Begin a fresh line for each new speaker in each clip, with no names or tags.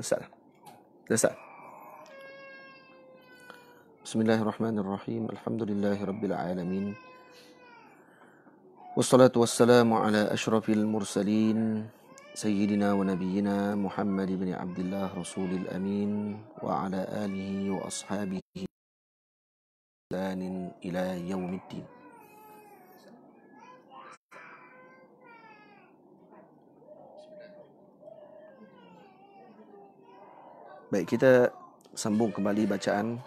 نسأله نسأله بسم الله الرحمن الرحيم الحمد لله رب العالمين والصلاة والسلام على أشرف المرسلين سيدنا ونبينا محمد بن عبد الله رسول الأمين وعلى آله وأصحابه إلى يوم الدين Baik, kita sambung kembali bacaan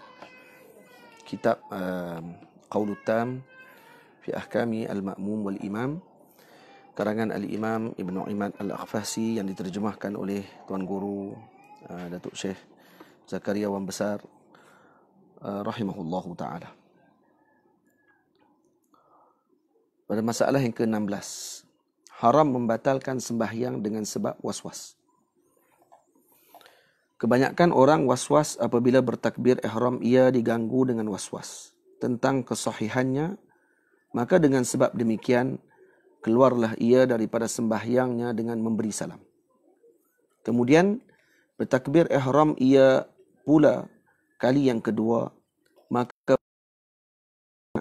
kitab uh, um, Qawlut Tam fi Ahkami Al-Ma'mum Wal-Imam karangan Al-Imam Ibn Imad Al-Akhfasi yang diterjemahkan oleh Tuan Guru uh, Datuk Syekh Zakaria Wan Besar uh, Rahimahullahu Ta'ala Pada masalah yang ke-16 Haram membatalkan sembahyang dengan sebab was-was. Kebanyakan orang waswas was apabila bertakbir ihram ia diganggu dengan waswas was tentang kesahihannya. Maka dengan sebab demikian, keluarlah ia daripada sembahyangnya dengan memberi salam. Kemudian, bertakbir ihram ia pula kali yang kedua, maka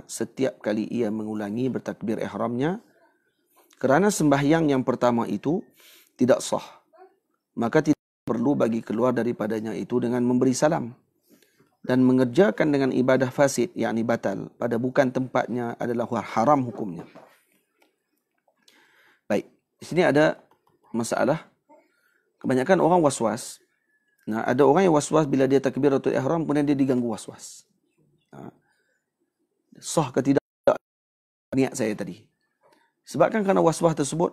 setiap kali ia mengulangi bertakbir ihramnya, kerana sembahyang yang pertama itu tidak sah. Maka tidak perlu bagi keluar daripadanya itu dengan memberi salam dan mengerjakan dengan ibadah fasid yakni batal pada bukan tempatnya adalah haram hukumnya. Baik, di sini ada masalah kebanyakan orang waswas. was Nah, ada orang yang waswas was bila dia takbiratul ihram pun dia diganggu waswas. was ha. Nah, sah ke tidak niat saya tadi. Sebabkan kerana waswas was tersebut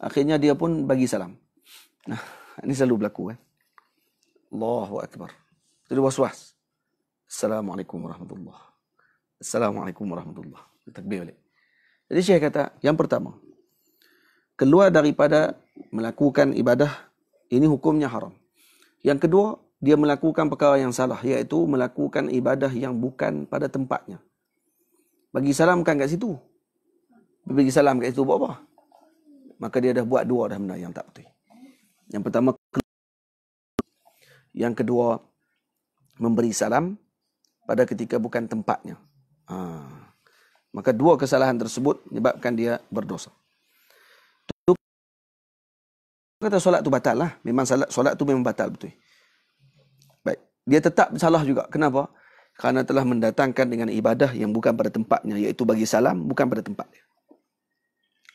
akhirnya dia pun bagi salam. Nah, ini selalu berlaku kan. Allahu Akbar. Itu was-was. Assalamualaikum warahmatullahi Assalamualaikum warahmatullahi Takbir balik. Jadi Syekh kata, yang pertama. Keluar daripada melakukan ibadah, ini hukumnya haram. Yang kedua, dia melakukan perkara yang salah. Iaitu melakukan ibadah yang bukan pada tempatnya. Bagi salam kan kat situ. Bagi salam kat situ buat apa? Maka dia dah buat dua dah benda yang tak betul. Yang pertama Yang kedua Memberi salam Pada ketika bukan tempatnya ha. Maka dua kesalahan tersebut Menyebabkan dia berdosa Kata solat tu batal lah Memang solat, solat tu memang batal betul Baik Dia tetap salah juga Kenapa? Kerana telah mendatangkan dengan ibadah Yang bukan pada tempatnya Iaitu bagi salam Bukan pada tempatnya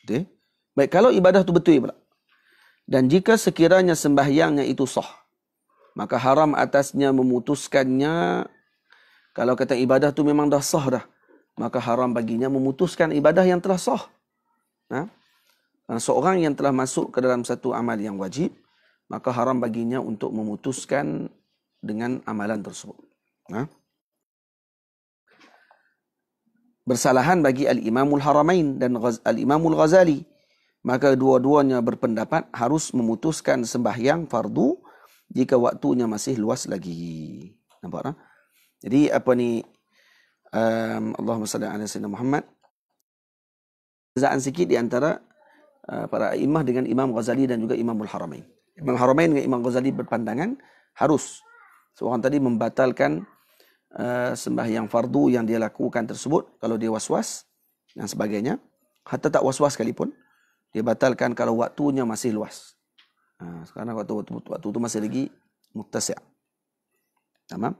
Okay. Baik, kalau ibadah tu betul dan jika sekiranya sembahyangnya itu sah, maka haram atasnya memutuskannya. Kalau kata ibadah tu memang dah sah dah, maka haram baginya memutuskan ibadah yang telah sah. Ha? Seorang yang telah masuk ke dalam satu amal yang wajib, maka haram baginya untuk memutuskan dengan amalan tersebut. Ha? Bersalahan bagi Al-Imamul Haramain dan Al-Imamul Ghazali. Al-Imamul Ghazali. Maka dua-duanya berpendapat harus memutuskan sembahyang fardu jika waktunya masih luas lagi. Nampak tak? Jadi apa ni um, Allahumma salli ala sayyidina Muhammad. Perbezaan sikit di antara uh, para imam dengan Imam Ghazali dan juga Imam Al-Haramain. Imam Al-Haramain dengan Imam Ghazali berpandangan harus seorang tadi membatalkan uh, sembahyang fardu yang dia lakukan tersebut kalau dia was-was dan sebagainya. Hatta tak was-was sekalipun dia batalkan kalau waktunya masih luas. Ha, sekarang waktu waktu waktu itu masih lagi muttasi'. Tamam?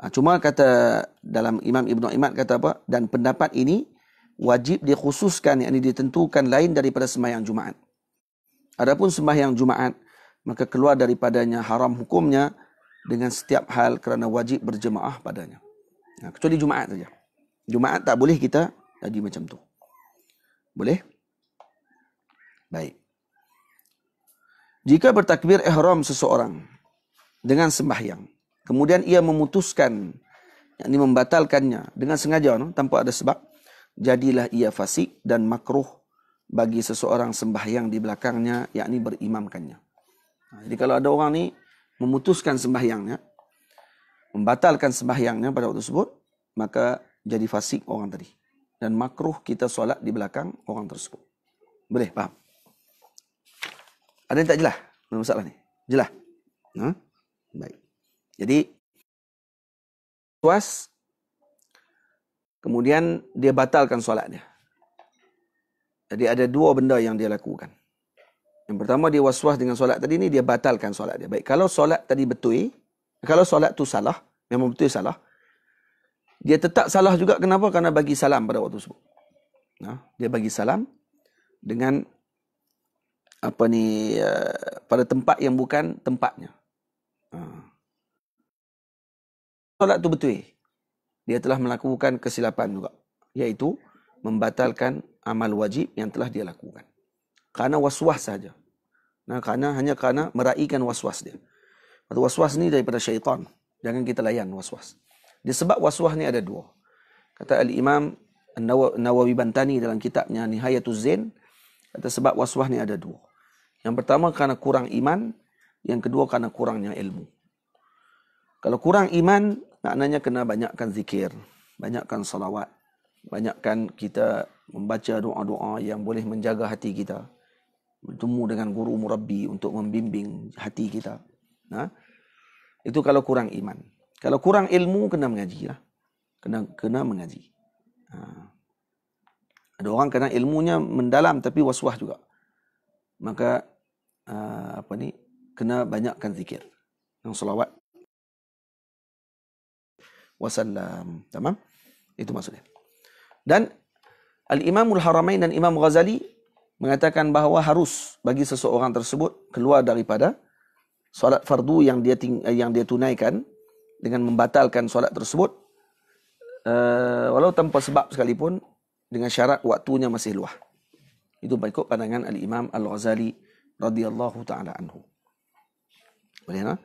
Ha, cuma kata dalam Imam Ibnu Imad kata apa? Dan pendapat ini wajib dikhususkan yang ditentukan lain daripada sembahyang Jumaat. Adapun sembahyang Jumaat maka keluar daripadanya haram hukumnya dengan setiap hal kerana wajib berjemaah padanya. Ha, kecuali Jumaat saja. Jumaat tak boleh kita jadi macam tu. Boleh? Baik. Jika bertakbir ihram seseorang dengan sembahyang, kemudian ia memutuskan yang ini membatalkannya dengan sengaja no, tanpa ada sebab, jadilah ia fasik dan makruh bagi seseorang sembahyang di belakangnya yakni berimamkannya. Ha, jadi kalau ada orang ni memutuskan sembahyangnya, membatalkan sembahyangnya pada waktu tersebut, maka jadi fasik orang tadi. Dan makruh kita solat di belakang orang tersebut. Boleh? Faham? Ada yang tak jelas? Mana masalah ni? Jelas? Ha? Baik. Jadi, puas, kemudian dia batalkan solat dia. Jadi ada dua benda yang dia lakukan. Yang pertama dia waswas dengan solat tadi ni dia batalkan solat dia. Baik, kalau solat tadi betul, kalau solat tu salah, memang betul salah. Dia tetap salah juga kenapa? Karena bagi salam pada waktu tersebut. Nah, ha? dia bagi salam dengan apa ni uh, pada tempat yang bukan tempatnya. Uh. Solat tu betul. Dia telah melakukan kesilapan juga iaitu membatalkan amal wajib yang telah dia lakukan. Karena waswas saja. Nah, karena hanya karena meraihkan waswas dia. Atau waswas ni daripada syaitan. Jangan kita layan waswas. Dia sebab waswas ni ada dua. Kata Al-Imam Nawawi Bantani dalam kitabnya Nihayatul Zain. Kata sebab waswas ni ada dua. Yang pertama karena kurang iman, yang kedua karena kurangnya ilmu. Kalau kurang iman, maknanya kena banyakkan zikir, banyakkan salawat, banyakkan kita membaca doa-doa yang boleh menjaga hati kita. Bertemu dengan guru murabbi untuk membimbing hati kita. Nah, ha? itu kalau kurang iman. Kalau kurang ilmu, kena mengaji lah. Kena, kena mengaji. Ha. Ada orang kena ilmunya mendalam tapi waswah juga. Maka uh, apa ni kena banyakkan zikir dan selawat wasallam tamam itu maksudnya dan al imamul haramain dan imam ghazali mengatakan bahawa harus bagi seseorang tersebut keluar daripada solat fardu yang dia eh, yang dia tunaikan dengan membatalkan solat tersebut uh, walau tanpa sebab sekalipun dengan syarat waktunya masih luah itu berikut pandangan al imam al ghazali radhiyallahu taala anhu. Boleh tak?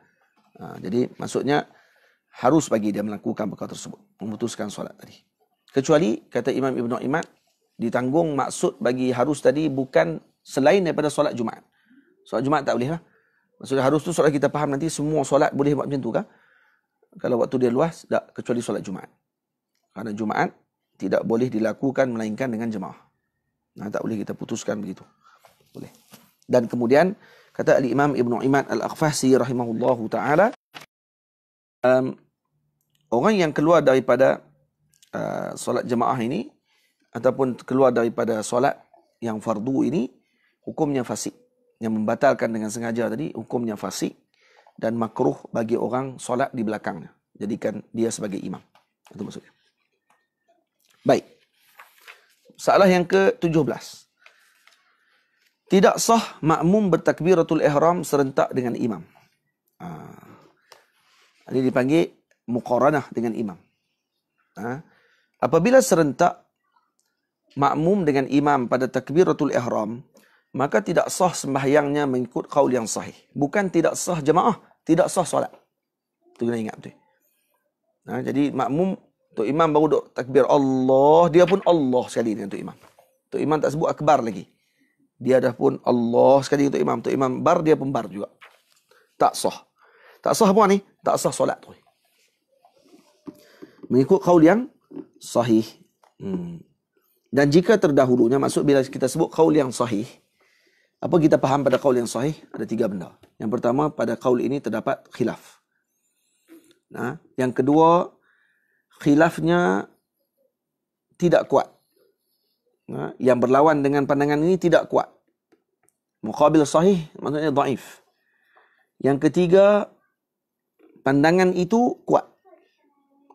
Ha? ha, jadi maksudnya harus bagi dia melakukan perkara tersebut, memutuskan solat tadi. Kecuali kata Imam Ibnu Imad ditanggung maksud bagi harus tadi bukan selain daripada solat Jumaat. Solat Jumaat tak bolehlah. Ha? Maksud harus tu solat kita faham nanti semua solat boleh buat macam tu kan? Kalau waktu dia luas, tak kecuali solat Jumaat. Karena Jumaat tidak boleh dilakukan melainkan dengan jemaah. Nah, tak boleh kita putuskan begitu. Boleh dan kemudian kata Al Imam Ibn Imad Al Aqfasi rahimahullahu taala um, orang yang keluar daripada uh, solat jemaah ini ataupun keluar daripada solat yang fardu ini hukumnya fasik yang membatalkan dengan sengaja tadi hukumnya fasik dan makruh bagi orang solat di belakangnya jadikan dia sebagai imam itu maksudnya baik Salah yang ke-17. Tidak sah makmum bertakbiratul ihram serentak dengan imam. Ha. Ini dipanggil mukoranah dengan imam. Ha. Apabila serentak makmum dengan imam pada takbiratul ihram, maka tidak sah sembahyangnya mengikut kaul yang sahih. Bukan tidak sah jemaah, tidak sah solat. Itu kena ingat betul. Ha, jadi makmum untuk imam baru duk takbir Allah, dia pun Allah sekali dengan tu imam. Tu imam tak sebut akbar lagi dia dah pun Allah sekali untuk imam. Untuk imam bar dia pembar juga. Tak sah. Tak sah apa ni? Tak sah solat tu. Mengikut kaul yang sahih. Hmm. Dan jika terdahulunya, maksud bila kita sebut kaul yang sahih, apa kita faham pada kaul yang sahih? Ada tiga benda. Yang pertama, pada kaul ini terdapat khilaf. Nah, yang kedua, khilafnya tidak kuat. Ha? yang berlawan dengan pandangan ini tidak kuat. Muqabil sahih maksudnya daif. Yang ketiga, pandangan itu kuat.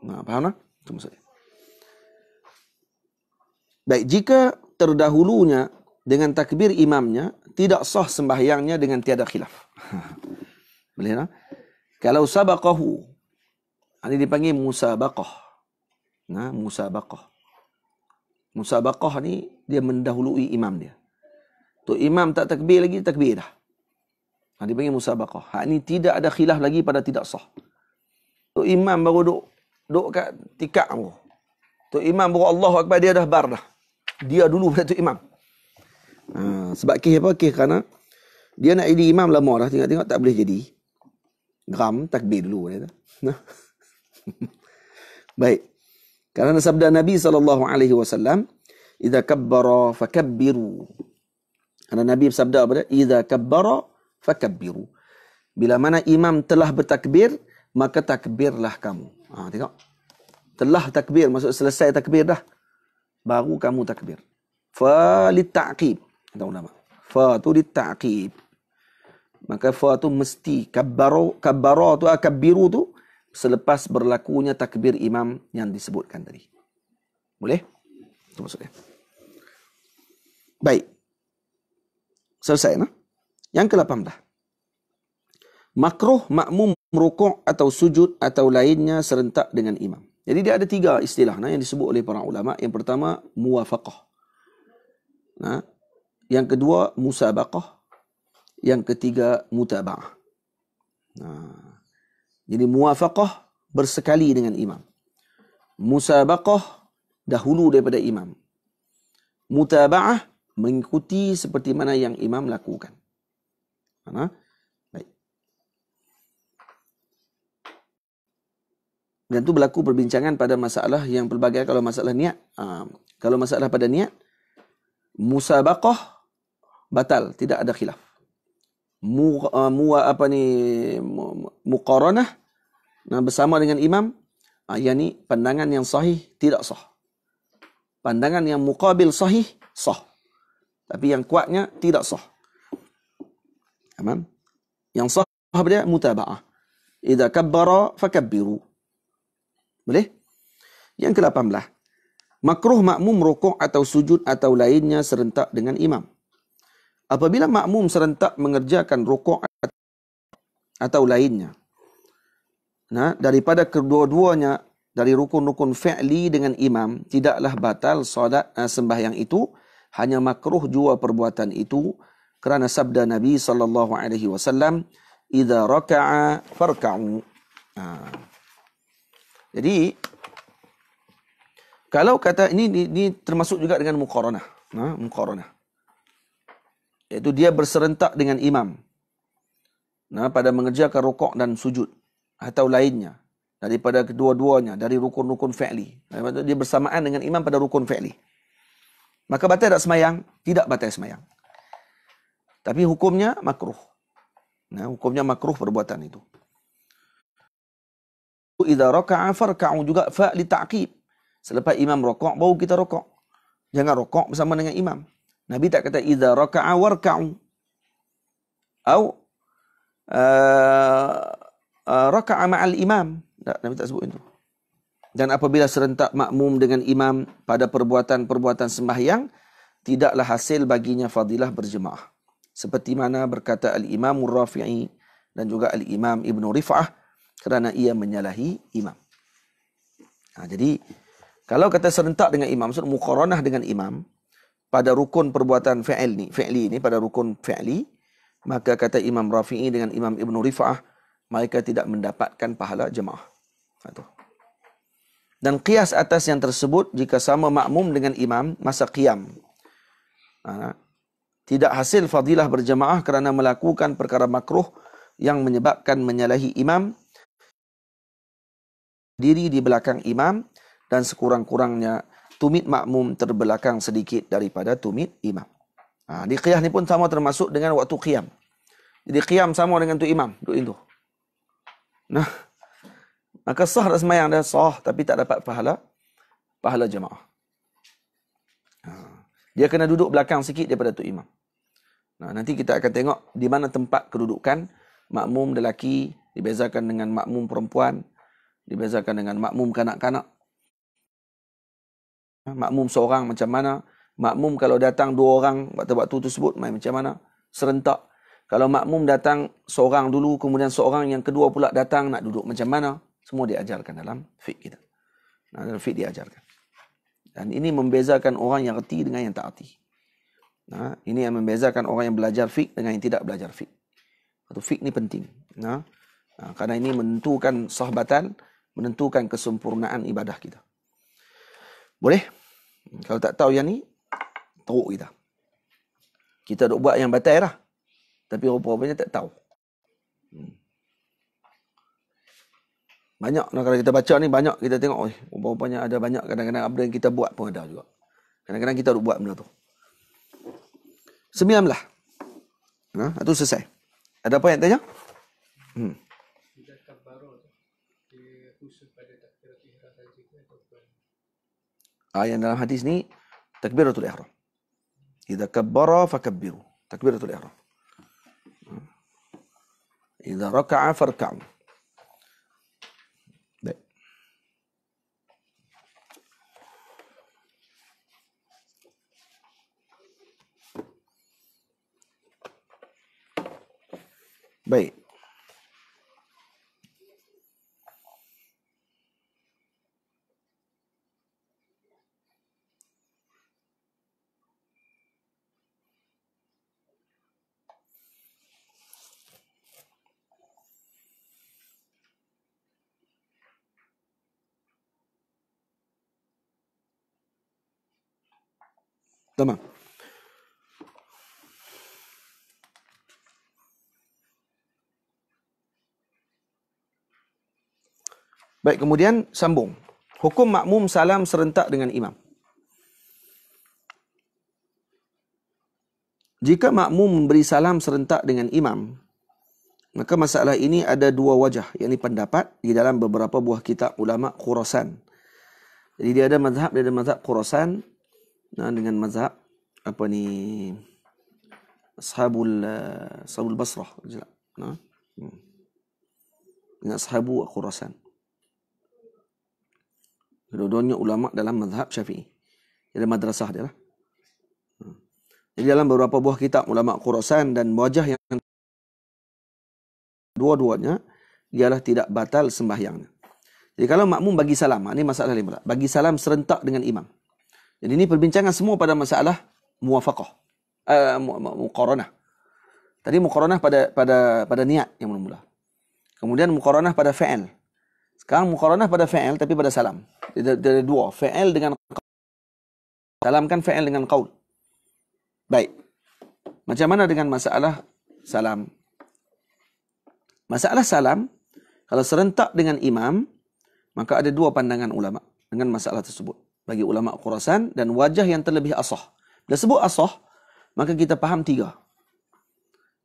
Nah, ha, faham tak? Itu maksudnya. Baik, jika terdahulunya dengan takbir imamnya, tidak sah sembahyangnya dengan tiada khilaf. Boleh tak? Kalau sabakahu, ini dipanggil musabakah. Nah, ha, musabakah. Musabakah ni dia mendahului imam dia. Tu imam tak takbir lagi takbir dah. Ha, dia panggil musabakah. Hak ni tidak ada khilaf lagi pada tidak sah. Tu imam baru duduk duduk kat tikak aku. Tu imam baru Allah akbar dia dah bar dah. Dia dulu pada tu imam. Ha, sebab kisah apa? Kisah kerana dia nak jadi imam lama dah tengok-tengok tak boleh jadi. Gram takbir dulu dia. Baik. Kerana sabda Nabi sallallahu alaihi wasallam, "Idza kabbara fakabbiru." Kerana Nabi bersabda apa dia? "Idza kabbara fakabbiru." Bila mana imam telah bertakbir, maka takbirlah kamu. Ha, tengok. Telah takbir, maksud selesai takbir dah. Baru kamu takbir. Fa li ta'qib. Kata ulama. Fa tu li ta'qib. Maka fa tu mesti. Kabbaru, kabbaru tu, akabbiru tu selepas berlakunya takbir imam yang disebutkan tadi. Boleh? Itu maksudnya. Baik. Selesai, nah? Yang ke-18. Makruh makmum rukuk atau sujud atau lainnya serentak dengan imam. Jadi dia ada tiga istilah nah, yang disebut oleh para ulama. Yang pertama, muwafaqah. Nah, yang kedua, musabaqah. Yang ketiga, mutaba'ah. Nah, jadi muafaqah bersekali dengan imam. Musabaqah dahulu daripada imam. Mutaba'ah mengikuti seperti mana yang imam lakukan. Mana? Baik. Dan itu berlaku perbincangan pada masalah yang pelbagai kalau masalah niat. Ah, kalau masalah pada niat, musabaqah batal, tidak ada khilaf mu, uh, mu apa ni mu, muqaranah nah bersama dengan imam uh, ah, yang pandangan yang sahih tidak sah pandangan yang muqabil sahih sah tapi yang kuatnya tidak sah aman yang sah dia mutabaah idza kabbara fakabbiru boleh yang ke-18 makruh makmum rukuk atau sujud atau lainnya serentak dengan imam Apabila makmum serentak mengerjakan rokok atau lainnya. Nah, daripada kedua-duanya dari rukun-rukun fi'li dengan imam tidaklah batal solat uh, sembahyang itu hanya makruh jua perbuatan itu kerana sabda Nabi sallallahu alaihi wasallam idza raka'a farka'u. Nah. Ha. Jadi kalau kata ini, ini, ini termasuk juga dengan muqaranah. Nah, muqaranah iaitu dia berserentak dengan imam nah pada mengerjakan rukuk dan sujud atau lainnya daripada kedua-duanya dari rukun-rukun fi'li dia bersamaan dengan imam pada rukun fi'li maka batal tak semayang tidak batal semayang tapi hukumnya makruh nah hukumnya makruh perbuatan itu idza raka'a farka'u juga fa li ta'qib selepas imam rokok baru kita rokok jangan rokok bersama dengan imam Nabi tak kata idza raka'a warka'u. Atau uh, uh, raka'a ma'al imam. Tak, Nabi tak sebut itu. Dan apabila serentak makmum dengan imam pada perbuatan-perbuatan sembahyang, tidaklah hasil baginya fadilah berjemaah. Seperti mana berkata Al-Imam Rafi'i dan juga Al-Imam ibnu Rifah kerana ia menyalahi imam. Ha, jadi, kalau kata serentak dengan imam, maksud mukaranah dengan imam, pada rukun perbuatan fi'il ni, fi'li ni pada rukun fi'li, maka kata Imam Rafi'i dengan Imam Ibn Rifah, mereka tidak mendapatkan pahala jemaah. Itu. Ha, dan kias atas yang tersebut, jika sama makmum dengan imam, masa qiyam. Ha, tidak hasil fadilah berjemaah kerana melakukan perkara makruh yang menyebabkan menyalahi imam. Diri di belakang imam dan sekurang-kurangnya tumit makmum terbelakang sedikit daripada tumit imam. Ha, di qiyah ni pun sama termasuk dengan waktu qiyam. Jadi qiyam sama dengan tu imam, duduk itu. Nah. Maka sah dah semayang dah sah tapi tak dapat pahala pahala jemaah. Ha. Dia kena duduk belakang sikit daripada tu imam. Nah, nanti kita akan tengok di mana tempat kedudukan makmum lelaki dibezakan dengan makmum perempuan, dibezakan dengan makmum kanak-kanak. Makmum seorang macam mana? Makmum kalau datang dua orang waktu-waktu tersebut main macam mana? Serentak. Kalau makmum datang seorang dulu kemudian seorang yang kedua pula datang nak duduk macam mana? Semua diajarkan dalam fiqh kita. Nah, dalam fiqh diajarkan. Dan ini membezakan orang yang reti dengan yang taati. Nah, ini yang membezakan orang yang belajar fiqh dengan yang tidak belajar fiqh. Itu fiqh ni penting. Nah, nah, karena ini menentukan sahabatan, menentukan kesempurnaan ibadah kita. Boleh? Kalau tak tahu yang ni, teruk kita. Kita duk buat yang batal lah. Tapi rupa-rupanya tak tahu. Hmm. Banyak lah kalau kita baca ni, banyak kita tengok. Oh, rupa-rupanya ada banyak kadang-kadang apa yang kita buat pun ada juga. Kadang-kadang kita duk buat benda tu. Sembilan lah. Ha? Itu selesai. Ada apa yang tanya? Hmm. يعني لو هتسني تكبيرة الإحرام إذا كبر فكبروا تكبيرة الإحرام إذا ركع فاركعوا باين طيب. طيب. تمام Baik, kemudian sambung. Hukum makmum salam serentak dengan imam. Jika makmum memberi salam serentak dengan imam, maka masalah ini ada dua wajah, Ini pendapat di dalam beberapa buah kitab ulama Khurasan. Jadi dia ada mazhab, dia ada mazhab Khurasan, Nah ha, dengan mazhab apa ni ashabul eh, ashabul basrah jelah. nah ha? hmm. dengan ashabu khurasan dua duanya ulama dalam mazhab syafi'i dalam madrasah dia lah hmm. jadi dalam beberapa buah kitab ulama khurasan dan wajah yang dua-duanya ialah tidak batal sembahyangnya jadi kalau makmum bagi salam ini ha, masalah lima. bagi salam serentak dengan imam jadi ini perbincangan semua pada masalah muwafaqah. Uh, muqaranah. Tadi muqaranah pada pada pada niat yang mula-mula. Kemudian muqaranah pada fa'al. Sekarang muqaranah pada fa'al tapi pada salam. Dia ada dua, fa'al dengan Salam kan fa'al dengan qaul. Baik. Macam mana dengan masalah salam? Masalah salam kalau serentak dengan imam maka ada dua pandangan ulama dengan masalah tersebut bagi ulama Khurasan dan wajah yang terlebih asah. Bila sebut asah, maka kita faham tiga.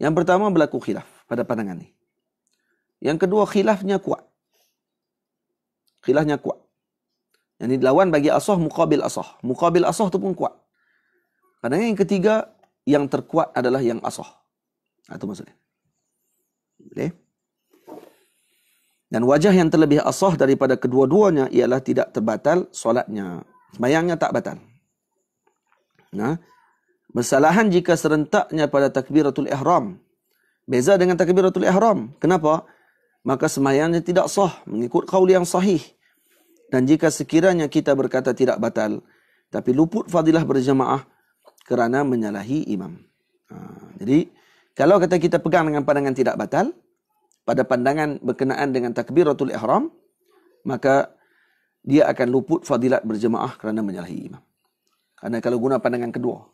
Yang pertama berlaku khilaf pada pandangan ini. Yang kedua khilafnya kuat. Khilafnya kuat. Yang ini dilawan bagi asah mukabil asah. Mukabil asah itu pun kuat. Pandangan yang ketiga yang terkuat adalah yang asah. Itu ha, maksudnya. Boleh? Dan wajah yang terlebih asah daripada kedua-duanya ialah tidak terbatal solatnya. Semayangnya tak batal. Nah, bersalahan jika serentaknya pada takbiratul ihram. Beza dengan takbiratul ihram. Kenapa? Maka semayangnya tidak sah mengikut kaul yang sahih. Dan jika sekiranya kita berkata tidak batal, tapi luput fadilah berjamaah kerana menyalahi imam. Ha, jadi, kalau kata kita pegang dengan pandangan tidak batal, pada pandangan berkenaan dengan takbiratul ihram, maka dia akan luput fadilat berjemaah kerana menyalahi imam. Karena kalau guna pandangan kedua,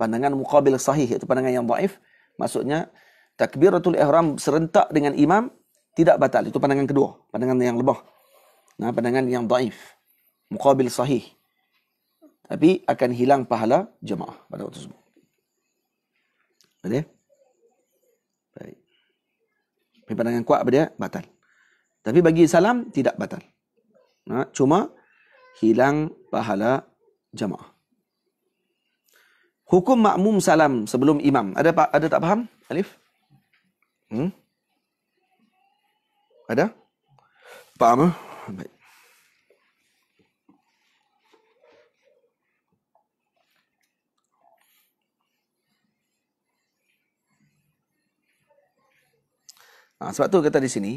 pandangan muqabil sahih iaitu pandangan yang daif, maksudnya takbiratul ihram serentak dengan imam tidak batal. Itu pandangan kedua, pandangan yang lemah. Nah, pandangan yang daif, muqabil sahih. Tapi akan hilang pahala jemaah pada waktu tersebut. Boleh? Baik. Pandangan kuat apa dia? Batal. Tapi bagi salam, tidak batal ha, cuma hilang pahala jamaah hukum makmum salam sebelum imam ada pak ada tak faham alif hmm ada faham baik Ha, sebab tu kata di sini,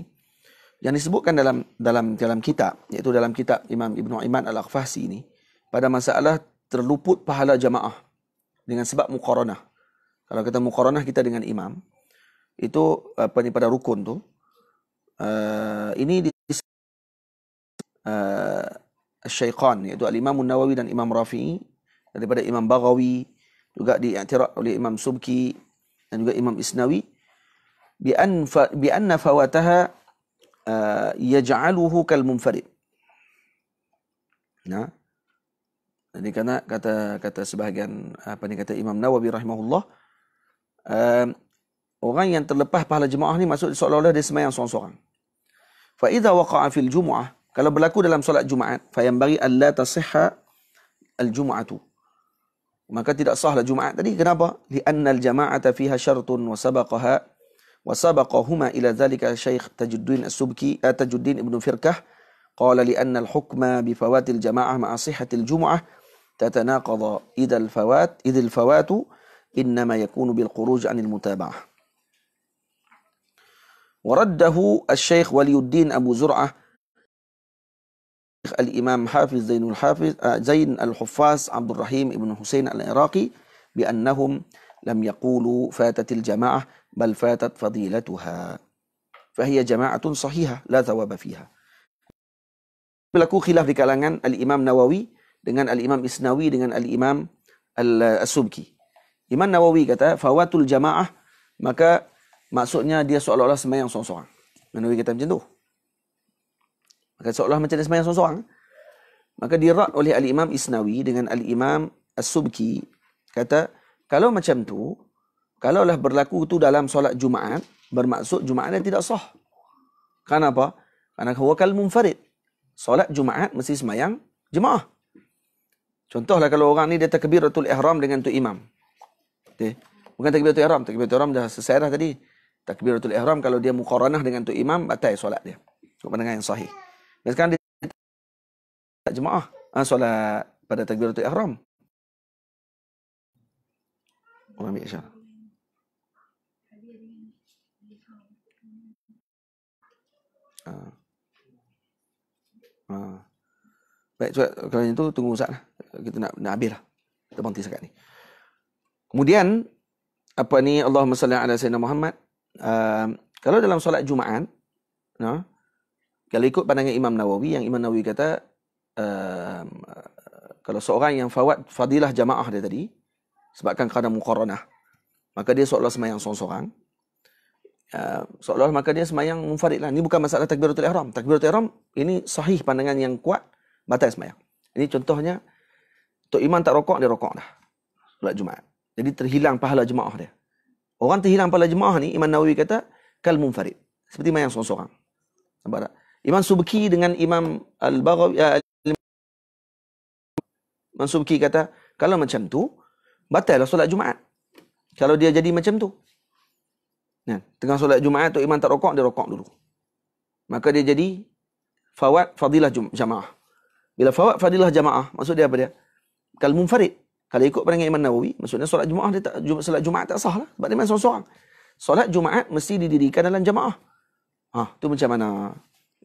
yang disebutkan dalam dalam dalam kitab iaitu dalam kitab Imam Ibnu Aiman Al-Aqfasi ini pada masalah terluput pahala jamaah dengan sebab muqaranah. Kalau kita muqaranah kita dengan imam itu eh, apa ni pada rukun tu uh, ini di uh, eh, Syaikhan iaitu Al-Imam Nawawi dan Imam Rafi'i daripada Imam Baghawi juga diiktiraf oleh Imam Subki dan juga Imam Isnawi bi anna fawataha يجعله كالمنفرد نعم Nah, jadi karena kata kata sebahagian apa ni kata Imam Nawawi rahimahullah uh, orang yang terlepas pahala jemaah ni maksud seolah-olah dia sembahyang seorang-seorang. Fa idza waqa'a fil jumu'ah kalau berlaku dalam solat Jumaat fa yanbaghi alla tasihha al jumu'atu. Maka tidak sahlah Jumaat tadi kenapa? Li anna al jama'ata fiha syartun wa sabaqaha وسبقهما إلى ذلك شيخ تجدين الدين السبكي آه، تجدين الدين ابن فركة قال لأن الحكم بفوات الجماعة مع صحة الجمعة تتناقض إذا الفوات إذ الفوات إنما يكون بالخروج عن المتابعة ورده الشيخ ولي الدين أبو زرعة الإمام حافظ زين الحافظ آه، زين الحفاظ عبد الرحيم ابن حسين العراقي بأنهم لم يقولوا فاتت الجماعة بل فاتت فضيلتها فهي جماعة صحيحة لا ثواب فيها berlaku khilaf di kalangan Al-Imam Nawawi dengan Al-Imam Isnawi dengan Al-Imam Al-Subki. Imam Nawawi kata, fawatul jama'ah, maka maksudnya dia seolah-olah semayang seorang-seorang. Nawawi kata macam tu. Maka seolah macam dia semayang seorang-seorang. Maka dirat oleh Al-Imam Isnawi dengan Al-Imam Al-Subki, kata, kalau macam tu, kalau lah berlaku tu dalam solat Jumaat, bermaksud Jumaat yang tidak sah. Kenapa? Karena huwakal munfarid. Solat Jumaat mesti semayang jemaah. Contohlah kalau orang ni dia takbiratul ihram dengan tu imam. Okay. Bukan takbiratul ihram. Takbiratul ihram dah selesai dah tadi. Takbiratul ihram kalau dia mukaranah dengan tu imam, batai solat dia. Untuk pandangan yang sahih. Dan sekarang dia tak jemaah. Ha, solat pada takbiratul ihram. Orang ambil Aisyah Ah. Ah. Baik, cuba, kalau yang tu tunggu Ustaz lah. Kita nak nak habis lah. Kita berhenti sekat ni. Kemudian apa ni Allahumma salli ala sayyidina Muhammad. Uh, kalau dalam solat Jumaat, no, kalau ikut pandangan Imam Nawawi, yang Imam Nawawi kata uh, kalau seorang yang fawad fadilah jamaah dia tadi, Sebabkan kerana mukharanah. Maka dia seolah olah semayang seorang-seorang. Uh, ya, seolah maka dia semayang munfarid lah. Ini bukan masalah takbiratul ihram. Takbiratul ihram ini sahih pandangan yang kuat. Batal semayang. Ini contohnya. Tok Iman tak rokok, dia rokok dah. Solat Jumaat. Jadi terhilang pahala jemaah dia. Orang terhilang pahala jemaah ni, Iman Nawawi kata, kal munfarid. Seperti mayang seorang-seorang. Nampak tak? Imam Subki dengan Imam Al-Baghawi. Uh, Imam Subki kata, kalau macam tu, batallah solat Jumaat. Kalau dia jadi macam tu. Ya. Tengah solat Jumaat, tu Iman tak rokok, dia rokok dulu. Maka dia jadi fawad fadilah jamaah. Bila fawad fadilah jamaah, maksud dia apa dia? Kalau munfarid. Kalau ikut pandangan Imam Nawawi, maksudnya solat Jumaat dia tak, solat Jumaat tak sahlah. lah. Sebab dia memang seorang Solat Jumaat mesti didirikan dalam jamaah. Ha, tu macam mana?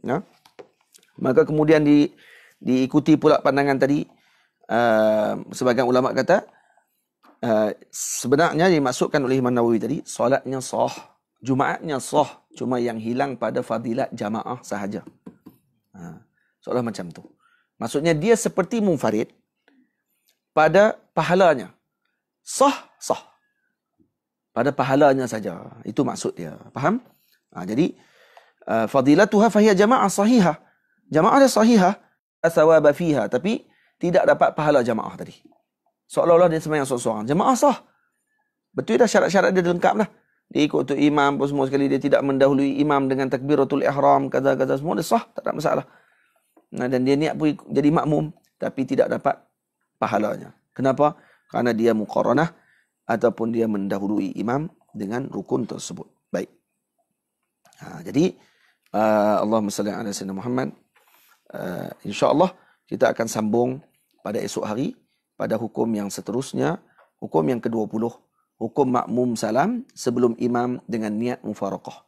Ya. Maka kemudian di, diikuti pula pandangan tadi, uh, sebagian ulama kata, Eh, sebenarnya yang dimaksudkan oleh Imam Nawawi tadi solatnya sah, Jumaatnya sah, cuma yang hilang pada fadilat jamaah sahaja. Ha, Soalnya macam tu. Maksudnya dia seperti munfarid pada pahalanya. Sah, sah. Pada pahalanya saja. Itu maksud dia. Faham? Ha, jadi, uh, fadilatuha fahiyah jama'ah sahihah. Jama'ah dia sahihah. Asawabah fiha. Tapi, tidak dapat pahala jama'ah tadi seolah-olah dia sembahyang seorang-seorang. Jemaah sah. Betul dah syarat-syarat dia lengkap lah. Dia ikut tu imam pun semua sekali. Dia tidak mendahului imam dengan takbiratul ihram. Kata-kata semua dia sah. Tak ada masalah. Nah, dan dia niat pun jadi makmum. Tapi tidak dapat pahalanya. Kenapa? Kerana dia mukarranah. Ataupun dia mendahului imam dengan rukun tersebut. Baik. Ha, jadi, uh, Allahumma salli ala sayyidina Muhammad. Uh, InsyaAllah kita akan sambung pada esok hari pada hukum yang seterusnya, hukum yang ke-20, hukum makmum salam sebelum imam dengan niat mufaraqah.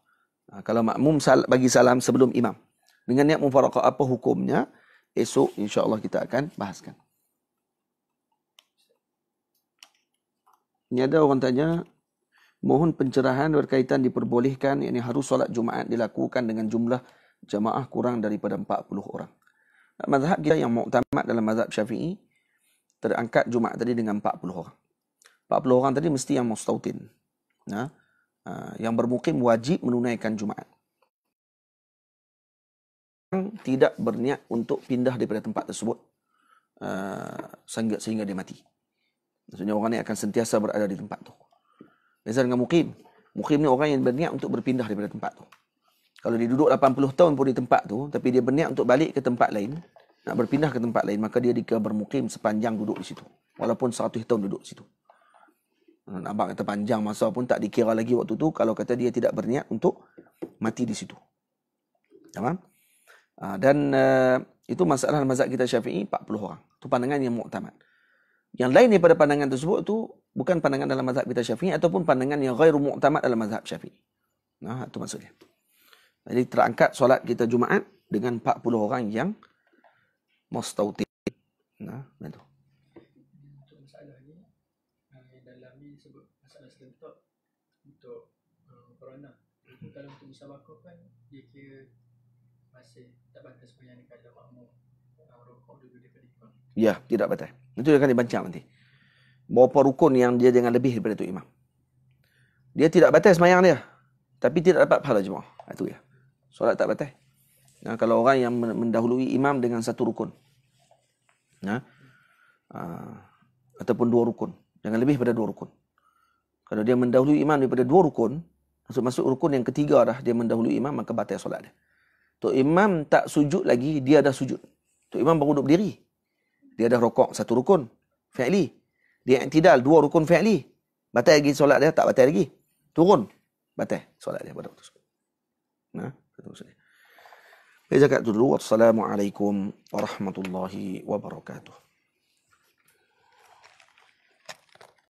Ha, kalau makmum sal- bagi salam sebelum imam dengan niat mufaraqah apa hukumnya? Esok insya-Allah kita akan bahaskan. Ini ada orang tanya, mohon pencerahan berkaitan diperbolehkan, ini harus solat Jumaat dilakukan dengan jumlah jamaah kurang daripada 40 orang. Mazhab kita yang muktamad dalam mazhab syafi'i, terangkat Jumaat tadi dengan 40 orang. 40 orang tadi mesti yang mustautin. Ya. Ha, yang bermukim wajib menunaikan Jumaat. tidak berniat untuk pindah daripada tempat tersebut ha, sehingga, sehingga dia mati. Maksudnya orang ini akan sentiasa berada di tempat tu. Beza dengan mukim. Mukim ni orang yang berniat untuk berpindah daripada tempat tu. Kalau dia duduk 80 tahun pun di tempat tu, tapi dia berniat untuk balik ke tempat lain, nak berpindah ke tempat lain maka dia dikira bermukim sepanjang duduk di situ walaupun 100 tahun duduk di situ ha, nampak kata panjang masa pun tak dikira lagi waktu tu kalau kata dia tidak berniat untuk mati di situ tamam ha, dan eh, itu masalah mazhab kita Syafi'i 40 orang tu pandangan yang muktamad yang lain daripada pandangan tersebut tu bukan pandangan dalam mazhab kita Syafi'i ataupun pandangan yang ghairu muktamad dalam mazhab Syafi'i nah ha, itu maksudnya jadi terangkat solat kita Jumaat dengan 40 orang yang mustautin nah betul masalahnya uh, dalam ni sebab masalah selentok untuk uh, corona kalau untuk musabakah kan dia masih tak batas sembahyang kalau makmum orang uh, rokok dulu daripada imam ya tidak batas nanti akan dibancang nanti berapa rukun yang dia dengan lebih daripada tu imam dia tidak batas sembahyang dia tapi tidak dapat pahala jemaah itu ya solat tak batas Ya, kalau orang yang mendahului imam dengan satu rukun. Ya. Ha, ataupun dua rukun. Jangan lebih pada dua rukun. Kalau dia mendahului imam daripada dua rukun, masuk masuk rukun yang ketiga dah dia mendahului imam maka batal solat dia. Tu imam tak sujud lagi, dia dah sujud. Tu imam baru duduk berdiri. Dia dah rokok satu rukun fi'li. Dia i'tidal dua rukun fi'li. Batal lagi solat dia, tak batal lagi. Turun. Batal solat dia pada waktu. Nah, itu maksudnya. إذا كنت والسلام عليكم ورحمة الله وبركاته